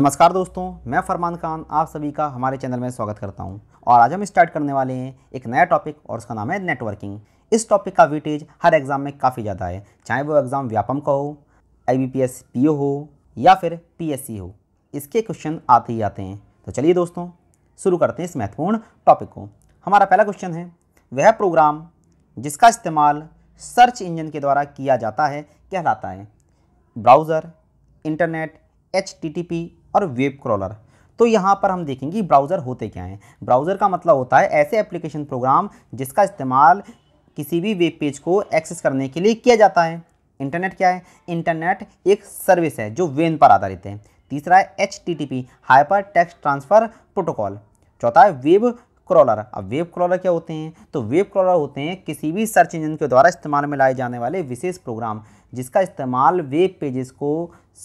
नमस्कार दोस्तों मैं फरमान खान आप सभी का हमारे चैनल में स्वागत करता हूं और आज हम स्टार्ट करने वाले हैं एक नया टॉपिक और उसका नाम है नेटवर्किंग इस टॉपिक का वेटेज हर एग्ज़ाम में काफ़ी ज़्यादा है चाहे वो एग्ज़ाम व्यापम का हो आई बी हो या फिर पी हो इसके क्वेश्चन आते ही आते हैं तो चलिए दोस्तों शुरू करते हैं इस महत्वपूर्ण टॉपिक को हमारा पहला क्वेश्चन है वह प्रोग्राम जिसका इस्तेमाल सर्च इंजन के द्वारा किया जाता है कहलाता है browser internet H T T P और वेब क्रॉलर तो यहाँ पर हम देखेंगे ब्राउज़र होते क्या हैं ब्राउज़र का मतलब होता है ऐसे एप्लीकेशन प्रोग्राम जिसका इस्तेमाल किसी भी वेब पेज को एक्सेस करने के लिए किया जाता है इंटरनेट क्या है इंटरनेट एक सर्विस है जो वेन पर आधारित है तीसरा है H T T P hyper text transfer protocol चौथा है वेब क्रॉलर अब वेब क्रॉलर क्या होते हैं तो वेब क्रॉलर होते हैं किसी भी सर्च इंजन के द्वारा इस्तेमाल में लाए जाने वाले विशेष प्रोग्राम जिसका इस्तेमाल वेब पेजेस को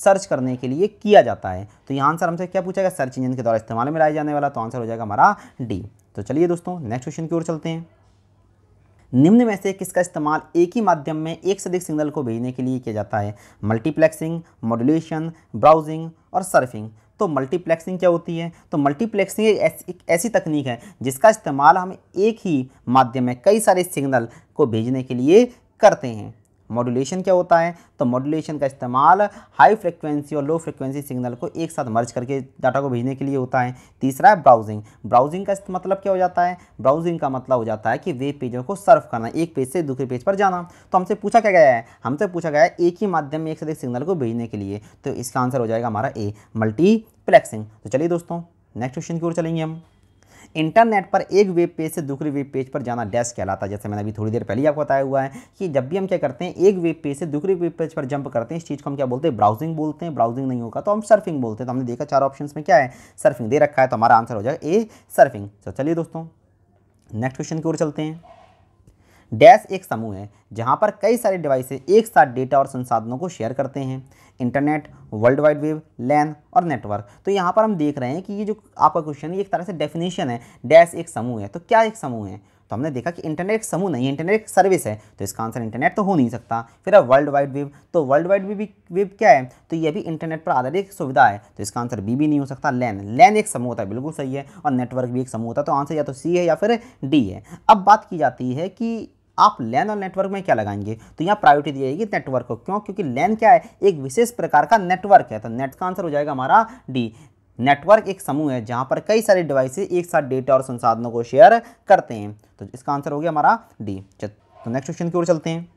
सर्च करने के लिए किया जाता है तो यहाँ आंसर हमसे क्या पूछा गया सर्च इंजन के द्वारा इस्तेमाल में लाया जाने वाला तो आंसर हो जाएगा हमारा डी तो चलिए दोस्तों नेक्स्ट क्वेश्चन की ओर चलते हैं निम्न में से किसका इस्तेमाल एक ही माध्यम में एक से अधिक सिग्नल को भेजने के लिए किया जाता है मल्टीप्लेक्सिंग मॉड्यूलेशन ब्राउजिंग और सर्फिंग तो मल्टीप्लेक्सिंग क्या होती है तो मल्टीप्लेक्सिंग एक ऐसी तकनीक है जिसका इस्तेमाल हम एक ही माध्यम में कई सारे सिग्नल को भेजने के लिए करते हैं मॉड्यूलेशन क्या होता है तो मॉड्यूलेशन का इस्तेमाल हाई फ्रिक्वेंसी और लो फ्रिक्वेंसी सिग्नल को एक साथ मर्ज करके डाटा को भेजने के लिए होता है तीसरा है ब्राउजिंग ब्राउजिंग का मतलब क्या हो जाता है ब्राउजिंग का मतलब हो जाता है कि वेब पेजों को सर्व करना एक पेज से दूसरे पेज पर जाना तो हमसे पूछा क्या गया है हमसे पूछा गया है एक ही माध्यम में एक से अधिक सिग्नल को भेजने के लिए तो इसका आंसर हो जाएगा हमारा ए मल्टीप्लेक्सिंग तो चलिए दोस्तों नेक्स्ट क्वेश्चन की ओर चलेंगे हम इंटरनेट पर एक वेब पेज से दूसरे वेब पेज पर जाना डैश कहलाता है जैसे मैंने अभी थोड़ी देर पहले आपको बताया हुआ है कि जब भी हम क्या करते हैं एक वेब पेज से दूसरे वेब पेज पर जंप करते हैं इस चीज़ को हम क्या बोलते हैं ब्राउजिंग बोलते हैं ब्राउजिंग नहीं होगा तो हम सर्फिंग बोलते हैं तो हमने देखा चार ऑप्शन में क्या है सर्फिंग दे रखा है तो हमारा आंसर हो जाएगा ए सर्फिंग तो चलिए दोस्तों नेक्स्ट क्वेश्चन की ओर चलते हैं डैश एक समूह है जहाँ पर कई सारे डिवाइसें एक साथ डेटा और संसाधनों को शेयर करते हैं internet world wide web LAN और नेटवर्क तो यहाँ पर हम देख रहे हैं कि ये जो आपका क्वेश्चन है एक तरह से डेफिनेशन है डैश एक समूह है तो क्या एक समूह है तो हमने देखा कि इंटरनेट एक समूह नहीं है इंटरनेट एक सर्विस है तो इसका आंसर इंटरनेट तो हो नहीं सकता फिर अब वर्ल्ड वाइड वेब तो वर्ल्ड वाइड वेब वेब क्या है तो ये भी इंटरनेट पर आधारित एक सुविधा है तो इसका आंसर बी भी नहीं हो सकता लैन लैन एक समूह होता है बिल्कुल सही है और नेटवर्क भी एक समूह होता है तो आंसर या तो सी है या फिर डी है अब बात की जाती है कि आप लैन और नेटवर्क में क्या लगाएंगे तो यहाँ प्रायोरिटी दी जाएगी नेटवर्क को क्यों क्योंकि लैन क्या है एक विशेष प्रकार का नेटवर्क है तो नेट का आंसर हो जाएगा हमारा डी नेटवर्क एक समूह है जहाँ पर कई सारे डिवाइसेस एक साथ डेटा और संसाधनों को शेयर करते हैं तो इसका आंसर हो गया हमारा डी तो नेक्स्ट क्वेश्चन की ओर चलते हैं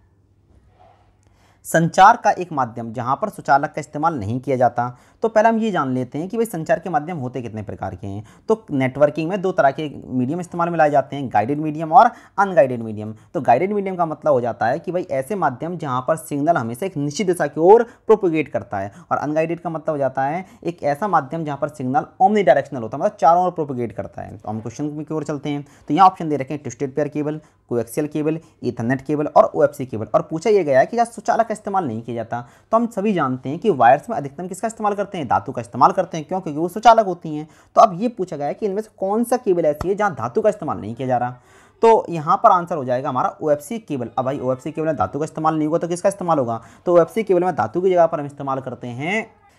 संचार का एक माध्यम जहाँ पर सुचालक का इस्तेमाल नहीं किया जाता तो पहले हम ये जान लेते हैं कि भाई संचार के माध्यम होते कितने प्रकार के हैं तो नेटवर्किंग में दो तरह के मीडियम इस्तेमाल में लाए जाते हैं गाइडेड मीडियम और अनगाइडेड मीडियम तो गाइडेड मीडियम का मतलब हो जाता है कि भाई ऐसे माध्यम जहाँ पर सिग्नल हमेशा एक निश्चित दिशा की ओर प्रोपोगेट करता है और अनगाइडेड का मतलब हो जाता है एक ऐसा माध्यम जहाँ पर सिग्नल ओमनी डायरेक्शनल होता है मतलब चारों ओर प्रोपोगेट करता है तो हम क्वेश्चन की ओर चलते हैं तो यहाँ ऑप्शन दे रखें twisted pair cable coaxial cable ethernet cable और ओ केबल और पूछा यह गया है कि यहाँ सुचालक का इस्तेमाल नहीं किया जाता तो हम सभी जानते हैं कि वायर्स में अधिकतम किसका इस्तेमाल करते करते हैं धातु का इस्तेमाल करते हैं क्यों क्योंकि वो सुचालक होती हैं तो अब ये पूछा गया है कि इनमें से कौन सा केबल ऐसी है जहाँ धातु का इस्तेमाल नहीं किया जा रहा तो यहाँ पर आंसर हो जाएगा हमारा ओ केबल अब भाई ओ केबल में धातु का इस्तेमाल नहीं होगा तो किसका इस्तेमाल होगा तो ओ केबल में धातु की जगह पर हम इस्तेमाल करते हैं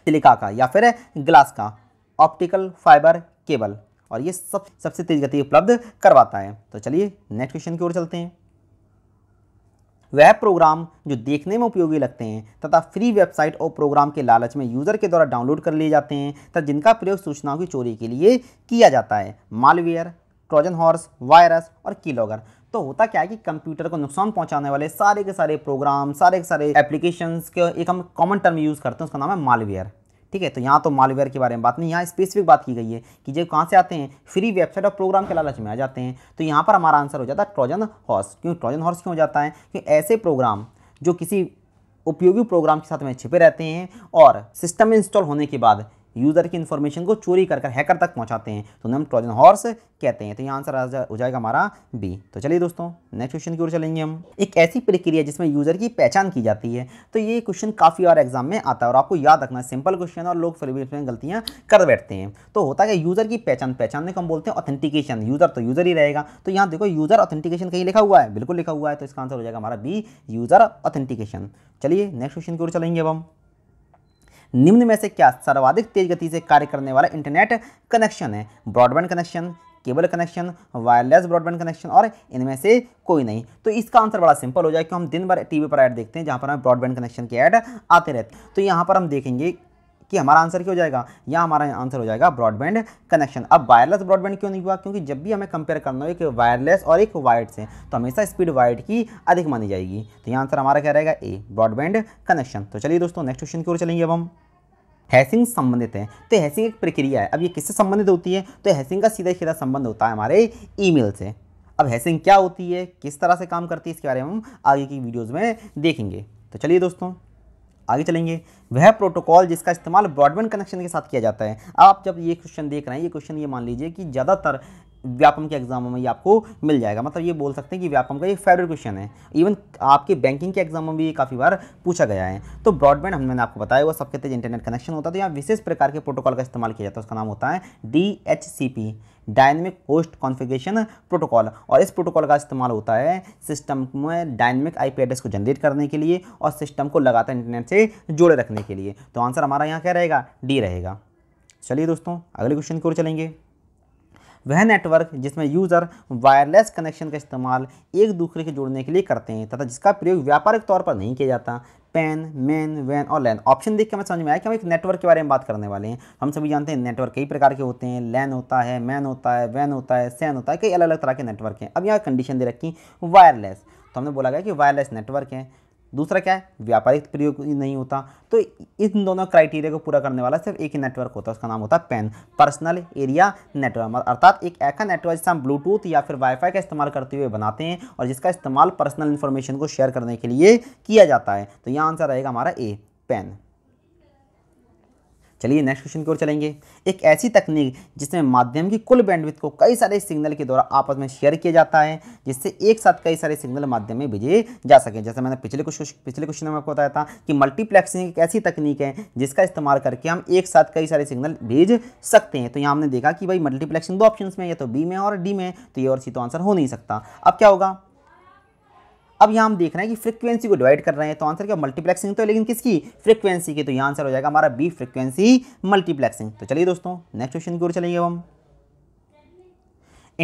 सिलिका का या फिर ग्लास का ऑप्टिकल फाइबर केबल और ये सब सबसे तेज़ गति उपलब्ध करवाता है तो चलिए नेक्स्ट क्वेश्चन की ओर चलते हैं वह प्रोग्राम जो देखने में उपयोगी लगते हैं तथा फ्री वेबसाइट और प्रोग्राम के लालच में यूज़र के द्वारा डाउनलोड कर लिए जाते हैं तथा जिनका प्रयोग सूचनाओं की चोरी के लिए किया जाता है मालवेयर ट्रोजन हॉर्स वायरस और कीलॉगर तो होता क्या है कि कंप्यूटर को नुकसान पहुंचाने वाले सारे के सारे प्रोग्राम सारे के सारे एप्लीकेशंस के एक हम कॉमन टर्म यूज़ करते हैं उसका नाम है मालवेयर ठीक है तो यहाँ तो मालवेयर के बारे में बात नहीं यहाँ स्पेसिफिक बात की गई है कि जो कहाँ से आते हैं फ्री वेबसाइट और प्रोग्राम के लालच में आ जाते हैं तो यहाँ पर हमारा आंसर हो जाता है ट्रोजन हॉर्स क्यों ट्रोजन हॉर्स क्यों हो जाता है क्योंकि ऐसे प्रोग्राम जो किसी उपयोगी प्रोग्राम के साथ में छिपे रहते हैं और सिस्टम में इंस्टॉल होने के बाद यूज़र की इंफॉर्मेशन को चोरी कर कर हैकर तक पहुंचाते हैं तो उन्हें हम ट्रोजन हॉर्स कहते हैं तो ये आंसर हो जाएगा हमारा बी तो चलिए दोस्तों नेक्स्ट क्वेश्चन की ओर चलेंगे हम एक ऐसी प्रक्रिया जिसमें यूज़र की पहचान की जाती है तो ये क्वेश्चन काफ़ी और एग्जाम में आता है और आपको याद रखना सिंपल क्वेश्चन और लोग फिर भी इसमें गलतियां कर बैठते हैं तो होता है यूज़र की पहचान पहचानने को हम बोलते हैं ऑथेंटिकेशन यूज़र तो यूज़र ही रहेगा तो यहाँ देखो यूज़र ऑथेंटिकेशन कहीं लिखा हुआ है बिल्कुल लिखा हुआ है तो इसका आंसर हो जाएगा हमारा बी यूज़र ऑथेंटिकेशन चलिए नेक्स्ट क्वेश्चन की ओर चलेंगे अब हम निम्न में से क्या सर्वाधिक तेज गति से कार्य करने वाला इंटरनेट कनेक्शन है broadband connection cable connection wireless broadband connection और इनमें से कोई नहीं तो इसका आंसर बड़ा सिंपल हो जाए कि हम दिन भर टीवी पर ऐड देखते हैं जहाँ पर हमें ब्रॉडबैंड कनेक्शन के ऐड आते रहते हैं तो यहाँ पर हम देखेंगे कि हमारा आंसर क्या हो जाएगा यहाँ हमारा आंसर हो जाएगा ब्रॉडबैंड कनेक्शन अब वायरलेस ब्रॉडबैंड क्यों नहीं हुआ क्योंकि जब भी हमें कंपेयर करना हो एक वायरलेस और एक वाइड से तो हमेशा स्पीड वाइड की अधिक मानी जाएगी तो यहाँ आंसर हमारा क्या रहेगा ए ब्रॉडबैंड कनेक्शन तो चलिए दोस्तों नेक्स्ट क्वेश्चन की ओर चलेंगे अब हम हैसिंग संबंधित हैं तो हैसिंग एक प्रक्रिया है अब ये किससे संबंधित होती है तो हैसिंग का सीधा सीधा संबंध होता है हमारे ईमेल से अब हैसिंग क्या होती है किस तरह से काम करती है इसके बारे में हम आगे की वीडियोज़ में देखेंगे तो चलिए दोस्तों आगे चलेंगे वह प्रोटोकॉल जिसका इस्तेमाल ब्रॉडबैंड कनेक्शन के साथ किया जाता है आप जब ये क्वेश्चन देख रहे हैं ये क्वेश्चन ये मान लीजिए कि ज़्यादातर व्यापम के एग्जामों में ये आपको मिल जाएगा मतलब ये बोल सकते हैं कि व्यापम का ये फेवरेट क्वेश्चन है इवन आपके बैंकिंग के एग्जामों में भी ये काफ़ी बार पूछा गया है तो ब्रॉडबैंड हमने आपको बताया वो सबके तेज इंटरनेट कनेक्शन होता है तो यहाँ विशेष प्रकार के प्रोटोकॉल का इस्तेमाल किया जाता है उसका नाम होता है D H C P dynamic host configuration protocol और इस प्रोटोकॉल का इस्तेमाल होता है सिस्टम में डायनेमिक आईपी एड्रेस को जनरेट करने के लिए और सिस्टम को लगातार इंटरनेट से जोड़े रखने के लिए तो आंसर हमारा यहाँ क्या रहेगा डी रहेगा चलिए दोस्तों अगले क्वेश्चन की ओर चलेंगे वह नेटवर्क जिसमें यूज़र वायरलेस कनेक्शन का इस्तेमाल एक दूसरे के जुड़ने के लिए करते हैं तथा जिसका प्रयोग व्यापारिक तौर पर नहीं किया जाता पैन मेन वैन और लैन ऑप्शन देख के हमें समझ में आया कि हम एक नेटवर्क के बारे में बात करने वाले हैं हम सभी जानते हैं नेटवर्क कई प्रकार के होते हैं लैन होता है मैन होता है वैन होता है सैन होता है कई अलग अलग तरह के नेटवर्क हैं अब यहाँ कंडीशन दे रखी वायरलेस तो हमने बोला गया कि वायरलेस नेटवर्क है दूसरा क्या है व्यापारिक प्रयोग नहीं होता तो इन दोनों क्राइटेरिया को पूरा करने वाला सिर्फ एक ही नेटवर्क होता है उसका नाम होता है पेन पर्सनल एरिया नेटवर्क अर्थात एक ऐसा नेटवर्क जिससे हम ब्लूटूथ या फिर वाईफाई का इस्तेमाल करते हुए बनाते हैं और जिसका इस्तेमाल पर्सनल इन्फॉर्मेशन को शेयर करने के लिए किया जाता है तो यहाँ आंसर रहेगा हमारा ए पेन चलिए नेक्स्ट क्वेश्चन की ओर चलेंगे एक ऐसी तकनीक जिसमें माध्यम की कुल बैंडविथ को कई सारे सिग्नल के द्वारा आपस में शेयर किया जाता है जिससे एक साथ कई सारे सिग्नल माध्यम में भेजे जा सकें जैसे मैंने पिछले कुछ पिछले क्वेश्चन में आपको बताया था कि मल्टीप्लेक्सिंग एक ऐसी तकनीक है जिसका इस्तेमाल करके हम एक साथ कई सारे सिग्नल भेज सकते हैं तो यहाँ हमने देखा कि भाई मल्टीप्लेक्सिंग दो ऑप्शन में या तो बी में और डी में तो ये और सी तो आंसर हो नहीं सकता अब क्या होगा अब यहाँ हम देख रहे हैं कि फ्रीक्वेंसी को डिवाइड कर रहे हैं तो आंसर क्या मल्टीप्लेक्सिंग तो लेकिन किसकी फ्रीक्वेंसी की तो यहाँ आंसर हो जाएगा हमारा बी फ्रीक्वेंसी मल्टीप्लेक्सिंग तो चलिए दोस्तों नेक्स्ट क्वेश्चन की ओर चलेंगे हम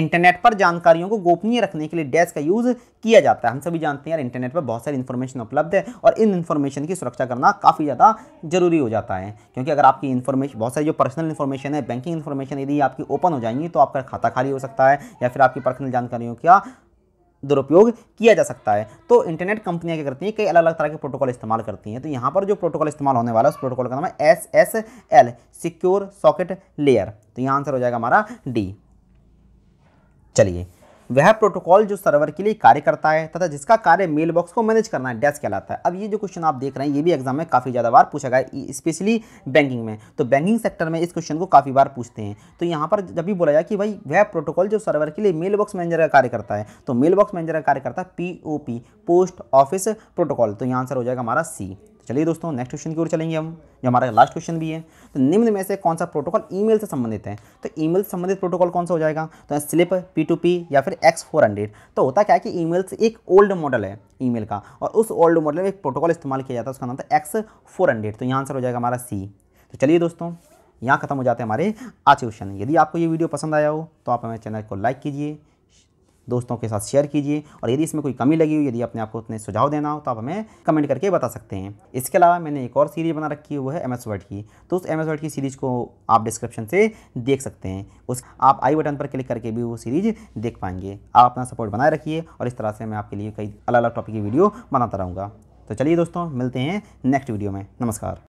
इंटरनेट पर जानकारियों को गोपनीय रखने के लिए डेस्क का यूज़ किया जाता है हम सभी जानते हैं यार इंटरनेट पर बहुत सारी इन्फॉर्मेशन उपलब्ध है और इन इन्फॉर्मेशन की सुरक्षा करना काफ़ी ज़्यादा जरूरी हो जाता है क्योंकि अगर आपकी इन्फॉर्मेशन बहुत सारी जो पर्सनल इन्फॉर्मेशन है बैंकिंग इन्फॉर्मेशन यदि आपकी ओपन हो जाएंगी तो आपका खाता खाली हो सकता है या फिर आपकी पर्सनल जानकारियों का दुरुपयोग किया जा सकता है तो इंटरनेट कंपनियां क्या करती हैं कई अलग अलग तरह के प्रोटोकॉल इस्तेमाल करती हैं तो यहाँ पर जो प्रोटोकॉल इस्तेमाल होने वाला है उस प्रोटोकॉल का नाम है S S L secure socket layer तो यहाँ आंसर हो जाएगा हमारा डी चलिए वह प्रोटोकॉल जो सर्वर के लिए कार्य करता है तथा जिसका कार्य मेल बॉक्स को मैनेज करना है डेस्क कहलाता है अब ये जो क्वेश्चन आप देख रहे हैं ये भी एग्जाम में काफ़ी ज़्यादा बार पूछा गया स्पेशली बैंकिंग में तो बैंकिंग सेक्टर में इस क्वेश्चन को काफ़ी बार पूछते हैं तो यहाँ पर जब भी बोला जाए कि भाई वह प्रोटोकॉल जो सर्वर के लिए मेल बॉक्स मैनेजर का कार्य करता है तो मेल बॉक्स मैनेजर का कार्य करता है पी पोस्ट ऑफिस प्रोटोकॉल तो यहाँ आंसर हो जाएगा हमारा सी चलिए दोस्तों नेक्स्ट क्वेश्चन की ओर चलेंगे हम जो हमारा लास्ट क्वेश्चन भी है तो निम्न में से कौन सा प्रोटोकॉल ईमेल से संबंधित है तो ईमेल से संबंधित प्रोटोकॉल कौन सा हो जाएगा तो स्लिप पी टू पी या फिर एक्स फोर हंड्रेड तो होता क्या है कि ईमेल से एक ओल्ड मॉडल है ईमेल का और उस ओल्ड मॉडल में एक प्रोटोकॉल इस्तेमाल किया जाता है उसका नाम था एक्स फोर हंड्रेड तो यहाँ आंसर हो जाएगा हमारा सी तो चलिए दोस्तों यहाँ खत्म हो जाते हैं हमारे आज क्वेश्चन यदि आपको ये वीडियो पसंद आया हो तो आप हमारे चैनल को लाइक कीजिए दोस्तों के साथ शेयर कीजिए और यदि इसमें कोई कमी लगी हो यदि अपने आपको उतने सुझाव देना हो तो आप हमें कमेंट करके बता सकते हैं इसके अलावा मैंने एक और सीरीज़ बना रखी है वो है एम एस वर्ड की तो उस एम एस वर्ड की सीरीज़ को आप डिस्क्रिप्शन से देख सकते हैं उस आप आई बटन पर क्लिक करके भी वो सीरीज़ देख पाएंगे आप अपना सपोर्ट बनाए रखिए और इस तरह से मैं आपके लिए कई अलग अलग टॉपिक की वीडियो बनाता रहूँगा तो चलिए दोस्तों मिलते हैं नेक्स्ट वीडियो में नमस्कार